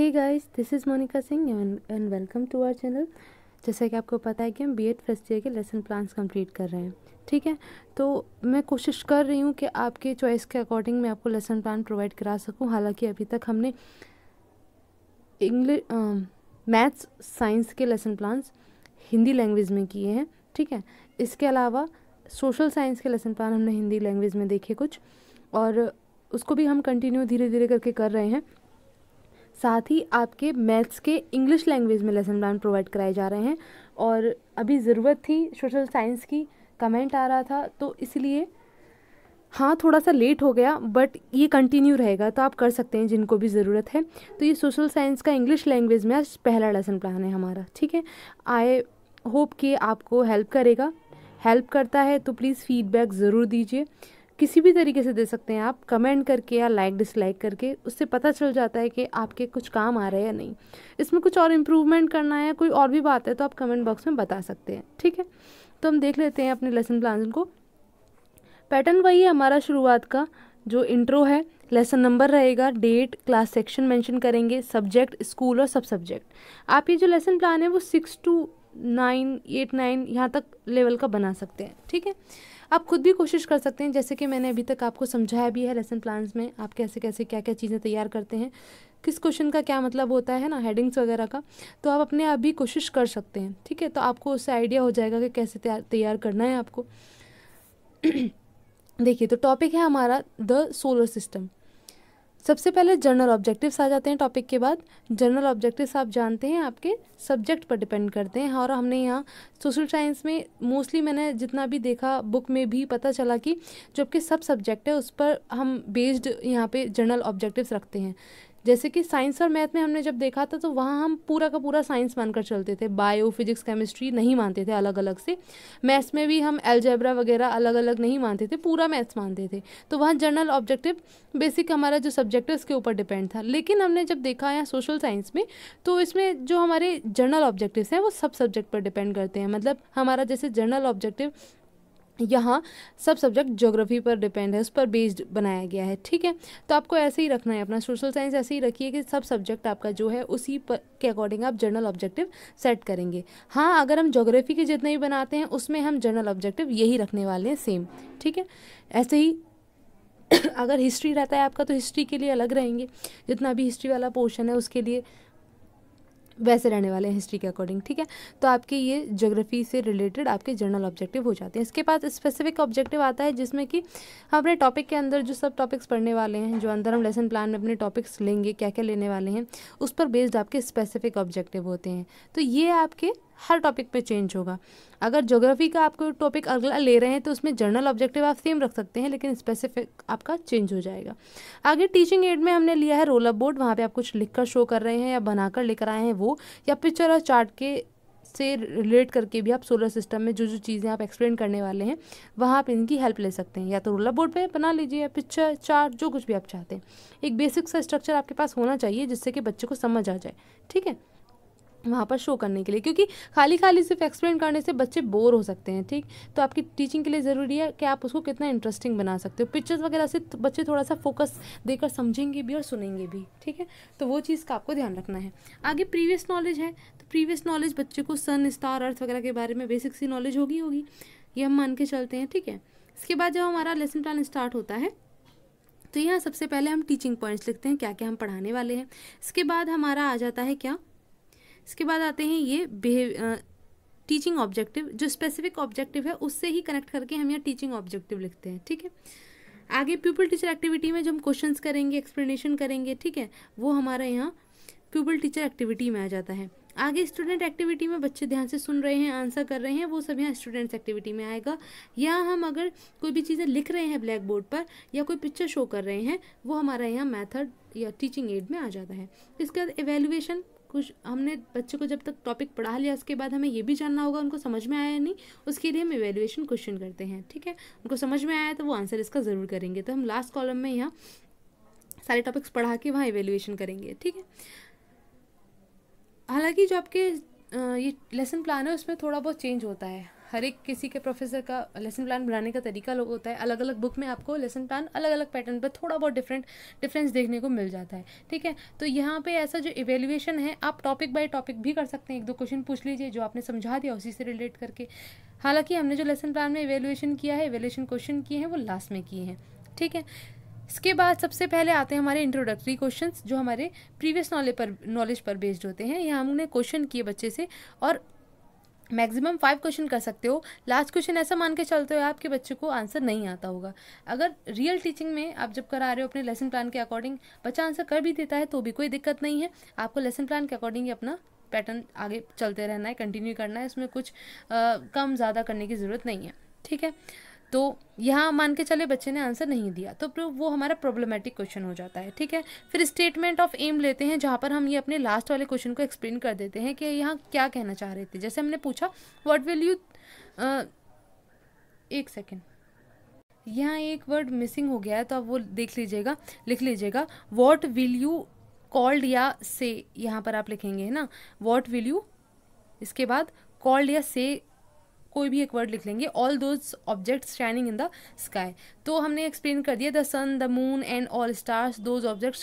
he guys this is Monika Singh and welcome to our channel जैसा कि आपको पता है कि हम बीएड फर्स्ट ईयर के लेसन प्लान्स कंप्लीट कर रहे हैं ठीक है तो मैं कोशिश कर रही हूँ कि आपके चॉइस के अकॉर्डिंग मैं आपको लेसन प्लान प्रोवाइड करा सकूँ हालांकि अभी तक हमने इंग्लिश मैथ्स साइंस के लेसन प्लान्स हिंदी लैंग्वेज में किए हैं ठीक है इसके अलावा सोशल साइंस के लेसन प्लान हमने हिंदी लैंग्वेज में देखे कुछ और उसको भी हम कंटिन्यू धीरे धीरे करके कर रहे हैं साथ ही आपके मैथ्स के इंग्लिश लैंग्वेज में लेसन प्लान प्रोवाइड कराए जा रहे हैं और अभी ज़रूरत थी सोशल साइंस की कमेंट आ रहा था तो इसलिए हाँ थोड़ा सा लेट हो गया बट ये कंटिन्यू रहेगा तो आप कर सकते हैं जिनको भी ज़रूरत है तो ये सोशल साइंस का इंग्लिश लैंग्वेज में आज पहला लेसन प्लान है हमारा ठीक है आई होप कि आपको हेल्प करेगा हेल्प करता है तो प्लीज़ फीडबैक ज़रूर दीजिए किसी भी तरीके से दे सकते हैं आप कमेंट करके या लाइक डिसलाइक करके उससे पता चल जाता है कि आपके कुछ काम आ रहे हैं या नहीं इसमें कुछ और इम्प्रूवमेंट करना है कोई और भी बात है तो आप कमेंट बॉक्स में बता सकते हैं ठीक है तो हम देख लेते हैं अपने लेसन प्लान को पैटर्न वही है हमारा शुरुआत का जो इंट्रो है लेसन नंबर रहेगा डेट क्लास सेक्शन मेंशन करेंगे सब्जेक्ट स्कूल और सब सब्जेक्ट आप ये जो लेसन प्लान है वो six to nine eight nine यहाँ तक लेवल का बना सकते हैं ठीक है आप खुद भी कोशिश कर सकते हैं जैसे कि मैंने अभी तक आपको समझाया भी है लेसन प्लान्स में आप कैसे कैसे क्या क्या चीज़ें तैयार करते हैं किस क्वेश्चन का क्या मतलब होता है ना हेडिंग्स वगैरह का तो आप अपने आप भी कोशिश कर सकते हैं ठीक है तो आपको उससे आइडिया हो जाएगा कि कैसे तैयार करना है आपको देखिए तो टॉपिक है हमारा द सोलर सिस्टम सबसे पहले जर्नल ऑब्जेक्टिव्स आ जाते हैं टॉपिक के बाद जर्नल ऑब्जेक्टिव्स आप जानते हैं आपके सब्जेक्ट पर डिपेंड करते हैं और हमने यहाँ सोशल साइंस में मोस्टली मैंने जितना भी देखा बुक में भी पता चला कि जो आपके सब सब्जेक्ट है उस पर हम बेस्ड यहाँ पे जर्नल ऑब्जेक्टिव्स रखते हैं जैसे कि साइंस और मैथ में हमने जब देखा था तो वहाँ हम पूरा का पूरा साइंस मानकर चलते थे बायो फिजिक्स केमिस्ट्री नहीं मानते थे अलग अलग से मैथ्स में भी हम एल्जेब्रा वगैरह अलग अलग नहीं मानते थे पूरा मैथ्स मानते थे तो वहाँ जनरल ऑब्जेक्टिव बेसिक हमारा जो सब्जेक्ट है उसके ऊपर डिपेंड था लेकिन हमने जब देखा यहाँ सोशल साइंस में तो इसमें जो हमारे जनरल ऑब्जेक्टिव्स हैं वो सब सब्जेक्ट पर डिपेंड करते हैं मतलब हमारा जैसे जनरल ऑब्जेक्टिव यहाँ सब सब्जेक्ट ज्योग्राफी पर डिपेंड है उस पर बेस्ड बनाया गया है ठीक है तो आपको ऐसे ही रखना है अपना सोशल साइंस ऐसे ही रखिए कि सब सब्जेक्ट आपका जो है उसी पर के अकॉर्डिंग आप जर्नल ऑब्जेक्टिव सेट करेंगे हाँ अगर हम ज्योग्राफी के जितने भी बनाते हैं उसमें हम जर्नल ऑब्जेक्टिव यही रखने वाले हैं सेम ठीक है ऐसे ही अगर हिस्ट्री रहता है आपका तो हिस्ट्री के लिए अलग रहेंगे जितना भी हिस्ट्री वाला पोर्शन है उसके लिए वैसे रहने वाले हैं हिस्ट्री के अकॉर्डिंग ठीक है तो आपके ये जोग्राफी से रिलेटेड आपके जर्नल ऑब्जेक्टिव हो जाते हैं इसके बाद स्पेसिफिक ऑब्जेक्टिव आता है जिसमें कि हम अपने टॉपिक के अंदर जो सब टॉपिक्स पढ़ने वाले हैं जो अंदर हम लेसन प्लान में अपने टॉपिक्स लेंगे क्या क्या लेने वाले हैं उस पर बेस्ड आपके स्पेसिफिक ऑब्जेक्टिव होते हैं तो ये आपके हर टॉपिक पे चेंज होगा अगर ज्योग्राफी का आपको टॉपिक अगला ले रहे हैं तो उसमें जनरल ऑब्जेक्टिव आप सेम रख सकते हैं लेकिन स्पेसिफिक आपका चेंज हो जाएगा आगे टीचिंग एड में हमने लिया है रोल अप बोर्ड वहाँ पर आप कुछ लिख कर शो कर रहे हैं या बनाकर लिख आए हैं वो या पिक्चर और चार्ट के से रिलेट करके भी आप सोलर सिस्टम में जो जो चीज़ें आप एक्सप्लेन करने वाले हैं वहाँ आप इनकी हेल्प ले सकते हैं या तो रोलर बोर्ड पे बना लीजिए या पिक्चर चार्ट जो कुछ भी आप चाहते हैं एक बेसिक सा स्ट्रक्चर आपके पास होना चाहिए जिससे कि बच्चे को समझ आ जाए ठीक है वहाँ पर शो करने के लिए क्योंकि खाली खाली सिर्फ एक्सप्लेन करने से बच्चे बोर हो सकते हैं ठीक तो आपकी टीचिंग के लिए ज़रूरी है कि आप उसको कितना इंटरेस्टिंग बना सकते हो पिक्चर्स वगैरह से तो बच्चे थोड़ा सा फोकस देकर समझेंगे भी और सुनेंगे भी ठीक है तो वो चीज़ का आपको ध्यान रखना है आगे प्रीवियस नॉलेज है तो प्रीवियस नॉलेज बच्चे को सन स्टार अर्थ वगैरह के बारे में बेसिक सी नॉलेज होगी होगी ये हम मान के चलते हैं ठीक है इसके बाद जब हमारा लेसन प्लान स्टार्ट होता है तो यहाँ सबसे पहले हम टीचिंग पॉइंट्स लिखते हैं क्या क्या हम पढ़ाने वाले हैं इसके बाद हमारा आ जाता है क्या इसके बाद आते हैं ये बिहेव टीचिंग ऑब्जेक्टिव जो स्पेसिफिक ऑब्जेक्टिव है उससे ही कनेक्ट करके हम यहाँ टीचिंग ऑब्जेक्टिव लिखते हैं ठीक है आगे प्यूपल टीचर एक्टिविटी में जो हम क्वेश्चन करेंगे एक्सप्लेनेशन करेंगे ठीक है वो हमारा यहाँ प्यूपल टीचर एक्टिविटी में आ जाता है आगे स्टूडेंट एक्टिविटी में बच्चे ध्यान से सुन रहे हैं आंसर कर रहे हैं वो सब यहाँ स्टूडेंट्स एक्टिविटी में आएगा या हम अगर कोई भी चीज़ें लिख रहे हैं ब्लैक बोर्ड पर या कोई पिक्चर शो कर रहे हैं वो हमारा यहाँ मैथड या टीचिंग एड में आ जाता है इसके बाद एवेल्युएशन कुछ हमने बच्चे को जब तक टॉपिक पढ़ा लिया उसके बाद हमें ये भी जानना होगा उनको समझ में आया नहीं उसके लिए हम इवेल्युएशन क्वेश्चन करते हैं ठीक है उनको समझ में आया तो वो आंसर इसका ज़रूर करेंगे तो हम लास्ट कॉलम में यहाँ सारे टॉपिक्स पढ़ा के वहाँ इवेल्युएशन करेंगे ठीक है हालांकि जो आपके ये लेसन प्लान है उसमें थोड़ा बहुत चेंज होता है हर एक किसी के प्रोफेसर का लेसन प्लान बनाने का तरीका लोग होता है अलग अलग बुक में आपको लेसन प्लान अलग अलग पैटर्न पर थोड़ा बहुत डिफरेंट डिफरेंस देखने को मिल जाता है ठीक है तो यहाँ पे ऐसा जो इवेल्युएशन है आप टॉपिक बाय टॉपिक भी कर सकते हैं एक दो क्वेश्चन पूछ लीजिए जो आपने समझा दिया उसी से रिलेट करके हालांकि हमने जो लेसन प्लान में इवेल्युएशन किया है इवेल्युएशन क्वेश्चन किए हैं वो लास्ट में किए हैं ठीक है इसके बाद सबसे पहले आते हैं हमारे इंट्रोडक्टरी क्वेश्चंस जो हमारे प्रीवियस नॉलेज पर नॉलेज पर बेस्ड होते हैं यहाँ हमने क्वेश्चन किए बच्चे से और मैक्सिमम फाइव क्वेश्चन कर सकते हो लास्ट क्वेश्चन ऐसा मान के चलते हो आपके बच्चे को आंसर नहीं आता होगा अगर रियल टीचिंग में आप जब करा रहे हो अपने लेसन प्लान के अकॉर्डिंग बच्चा आंसर कर भी देता है तो भी कोई दिक्कत नहीं है आपको लेसन प्लान के अकॉर्डिंग ही अपना पैटर्न आगे चलते रहना है कंटिन्यू करना है इसमें कुछ आ, कम ज़्यादा करने की ज़रूरत नहीं है ठीक है तो यहाँ मान के चले बच्चे ने आंसर नहीं दिया तो वो हमारा प्रॉब्लमेटिक क्वेश्चन हो जाता है ठीक है फिर स्टेटमेंट ऑफ एम लेते हैं जहाँ पर हम ये अपने लास्ट वाले क्वेश्चन को एक्सप्लेन कर देते हैं कि यहाँ क्या कहना चाह रहे थे जैसे हमने पूछा व्हाट विल यू एक सेकेंड यहाँ एक वर्ड मिसिंग हो गया है तो आप वो देख लीजिएगा लिख लीजिएगा वॉट विल यू कॉल्ड या से यहाँ पर आप लिखेंगे है ना वॉट विल यू इसके बाद कॉल्ड या से कोई भी एक वर्ड लिख लेंगे all those objects shining in the sky तो हमने एक्सप्लेन कर दिया the sun the moon and all stars those object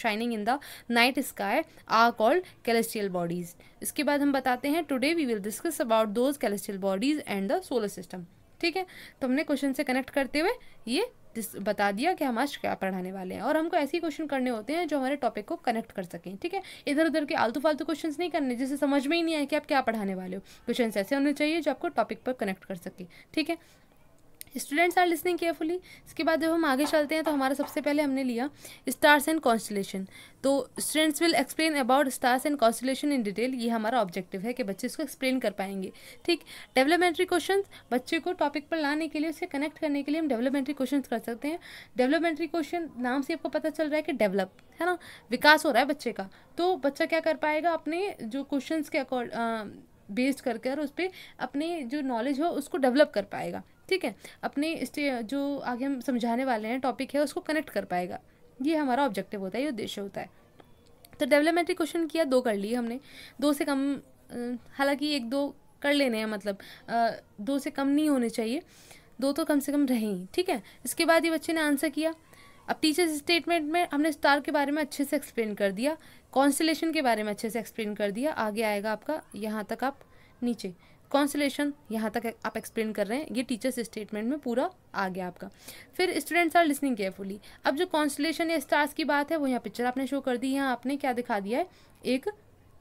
shining in the night sky are called celestial bodies इसके बाद हम बताते हैं today we will discuss about those celestial bodies and the solar system ठीक है तो हमने क्वेश्चन से कनेक्ट करते हुए ये बता दिया कि हम आज क्या पढ़ाने वाले हैं और हमको ऐसे क्वेश्चन करने होते हैं जो हमारे टॉपिक को कनेक्ट कर सकें ठीक है इधर उधर के आलतू फालतू क्वेश्चंस नहीं करने जिसे समझ में ही नहीं आए कि आप क्या पढ़ाने वाले हो क्वेश्चंस ऐसे होने चाहिए जो आपको टॉपिक पर कनेक्ट कर सके ठीक है स्टूडेंट्स आर लिसनिंग केयरफुली इसके बाद जब हम आगे चलते हैं तो हमारा सबसे पहले हमने लिया स्टार्स एंड कॉन्स्टलेशन तो students will explain about stars and constellation in detail ये हमारा ऑब्जेक्टिव है कि बच्चे इसको एक्सप्लेन कर पाएंगे ठीक डेवलपमेंट्री क्वेश्चन बच्चे को टॉपिक पर लाने के लिए उसे कनेक्ट करने के लिए हम डेवलपमेंट्री क्वेश्चन कर सकते हैं डेवलपमेंट्री क्वेश्चन नाम से आपको पता चल रहा है कि डेवलप है ना विकास हो रहा है बच्चे का तो बच्चा क्या कर पाएगा अपने जो क्वेश्चन के अकॉर्ड बेस्ड करके और उस पर अपने जो नॉलेज हो उसको डेवलप कर पाएगा ठीक है अपने जो आगे हम समझाने वाले हैं टॉपिक है उसको कनेक्ट कर पाएगा ये हमारा ऑब्जेक्टिव होता है ये उद्देश्य होता है तो डेवलपमेंट्री क्वेश्चन किया दो कर लिए हमने दो से कम हालांकि एक दो कर लेने हैं मतलब आ, दो से कम नहीं होने चाहिए दो तो कम से कम रहें ठीक है इसके बाद ये बच्चे ने आंसर किया अब टीचर्स स्टेटमेंट में हमने स्टार के बारे में अच्छे से एक्सप्लेन कर दिया कॉन्स्टलेशन के बारे में अच्छे से एक्सप्लेन कर दिया आगे आएगा आपका यहाँ तक आप नीचे कॉन्सलेशन यहाँ तक आप एक्सप्लेन कर रहे हैं ये टीचर्स स्टेटमेंट में पूरा आ गया आपका फिर स्टूडेंट्स आर लिसनिंग केयरफुली अब जो कॉन्सलेशन या स्टार्स की बात है वो यहाँ पिक्चर आपने शो कर दी यहाँ आपने क्या दिखा दिया है एक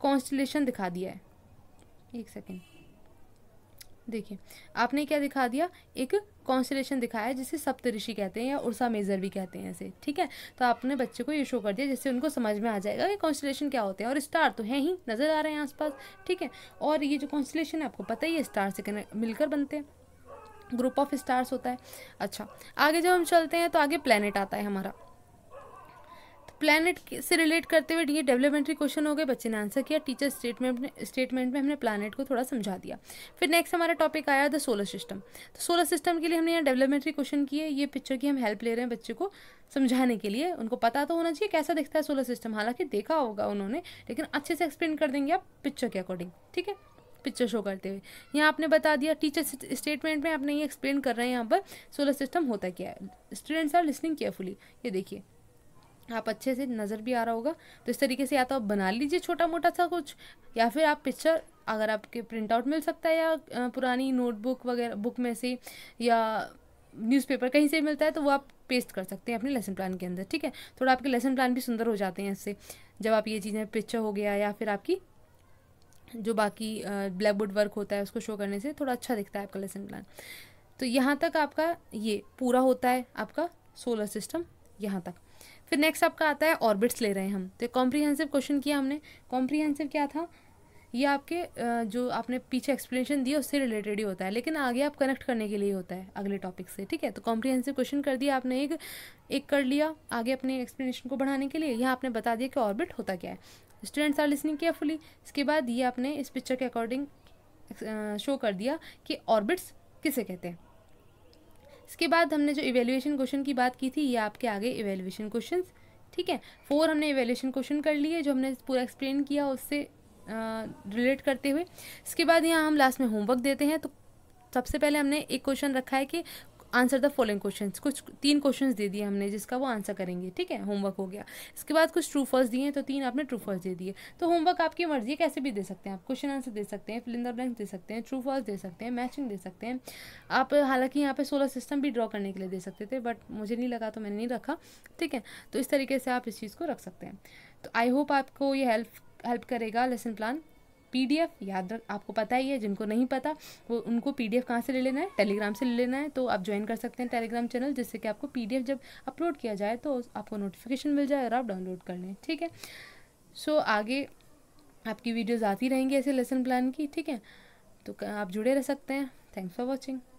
कॉन्सलेशन दिखा दिया है एक सेकेंड देखिए आपने क्या दिखा दिया एक कॉन्स्टलेशन दिखाया जिसे सप्तऋषि कहते हैं या उर्सा मेजर भी कहते हैं इसे ठीक है तो आपने बच्चे को ये शो कर दिया जिससे उनको समझ में आ जाएगा कि कॉन्स्टलेशन क्या होते हैं और स्टार तो हैं ही नज़र आ रहे हैं आसपास ठीक है और ये जो कॉन्स्टलेशन है आपको पता ही है स्टार से कने मिलकर बनते हैं ग्रुप ऑफ स्टार्स होता है अच्छा आगे जब हम चलते हैं तो आगे प्लानट आता है हमारा प्लानट से रिलेट करते हुए ये डेवलपमेंट्री क्वेश्चन हो गए बच्चे ने आंसर किया टीचर स्टेटमेंट में स्टेटमेंट में हमने प्लानट को थोड़ा समझा दिया फिर नेक्स्ट हमारा टॉपिक आया द सोलर सिस्टम तो सोलर सिस्टम के लिए हमने यहाँ डेवलपमेंट्री क्वेश्चन किए ये पिक्चर की हम हेल्प ले रहे हैं बच्चे को समझाने के लिए उनको पता तो होना चाहिए कैसा दिखता है सोलर सिस्टम हालांकि देखा होगा उन्होंने लेकिन अच्छे से एक्सप्लेन कर देंगे आप पिक्चर के अकॉर्डिंग ठीक है पिक्चर शो करते हुए यहाँ आपने बता दिया टीचर स्टेटमेंट में आपने ये एक्सप्लेन कर रहे हैं यहाँ पर सोलर सिस्टम होता क्या है स्टूडेंट्स आर लिसनिंग केयरफुली ये देखिए आप अच्छे से नज़र भी आ रहा होगा तो इस तरीके से या तो आप बना लीजिए छोटा मोटा सा कुछ या फिर आप पिक्चर अगर आपके प्रिंट आउट मिल सकता है या पुरानी नोटबुक वगैरह बुक में से या न्यूज़पेपर कहीं से मिलता है तो वो आप पेस्ट कर सकते हैं अपने लेसन प्लान के अंदर ठीक है थोड़ा आपके लेसन प्लान भी सुंदर हो जाते हैं इससे जब आप ये चीज़ें पिक्चर हो गया या फिर आपकी जो बाकी ब्लैक बोर्ड वर्क होता है उसको शो करने से थोड़ा अच्छा दिखता है आपका लेसन प्लान तो यहाँ तक आपका ये पूरा होता है आपका सोलर सिस्टम यहाँ तक फिर नेक्स्ट आपका आता है ऑर्बिट्स ले रहे हैं हम तो कॉम्प्रीहेंसिव क्वेश्चन किया हमने कॉम्प्रीहेंसिव क्या था ये आपके जो आपने पीछे एक्सप्लेनेशन दिया उससे रिलेटेड ही होता है लेकिन आगे आप कनेक्ट करने के लिए होता है अगले टॉपिक से ठीक है तो कॉम्प्रीहेंसिव क्वेश्चन कर दिया आपने एक एक कर लिया आगे अपने एक्सप्लेनेशन को बढ़ाने के लिए यहाँ आपने बता दिया कि ऑर्बिट होता क्या है स्टूडेंट्स आर लिसनिंग केयरफुली इसके बाद ये आपने इस पिक्चर के अकॉर्डिंग शो कर दिया कि ऑर्बिट्स किसे कहते हैं इसके बाद हमने जो इवेल्युएशन क्वेश्चन की बात की थी ये आपके आगे इवेल्युएशन क्वेश्चन ठीक है फोर हमने इवेल्युएशन क्वेश्चन कर लिए जो हमने पूरा एक्सप्लेन किया उससे रिलेट करते हुए इसके बाद यहाँ हम लास्ट में होमवर्क देते हैं तो सबसे पहले हमने एक क्वेश्चन रखा है कि आंसर द फॉलोइंग क्वेश्चन कुछ तीन क्वेश्चन दे दिए हमने जिसका वो आंसर करेंगे ठीक है होमवर्क हो गया इसके बाद कुछ ट्रू फर्स्ट दिए तो तीन आपने ट्रू फर्स्ट दे दिए तो होमवर्क आपकी मर्जी है कैसे भी दे सकते हैं आप क्वेश्चन आंसर दे सकते हैं फिलिंदर ब्लैंक दे सकते हैं ट्रू फर्स्ट दे सकते हैं मैचिंग दे सकते हैं आप हालांकि यहाँ पर सोलर सिस्टम भी ड्रॉ करने के लिए दे सकते थे बट मुझे नहीं लगा तो मैंने नहीं रखा ठीक है तो इस तरीके से आप इस चीज़ को रख सकते हैं तो आई होप आपको ये हेल्प हेल्प करेगा लेसन प्लान पीडीएफ याद रख आपको पता ही है जिनको नहीं पता वो उनको पीडीएफ कहाँ से ले लेना है टेलीग्राम से ले लेना है तो आप ज्वाइन कर सकते हैं टेलीग्राम चैनल जिससे कि आपको पीडीएफ जब अपलोड किया जाए तो आपको नोटिफिकेशन मिल जाए और आप डाउनलोड कर लें ठीक है सो so, आगे आपकी वीडियोज़ आती रहेंगी ऐसे लेसन प्लान की ठीक है तो आप जुड़े रह सकते हैं थैंक्स फॉर वॉचिंग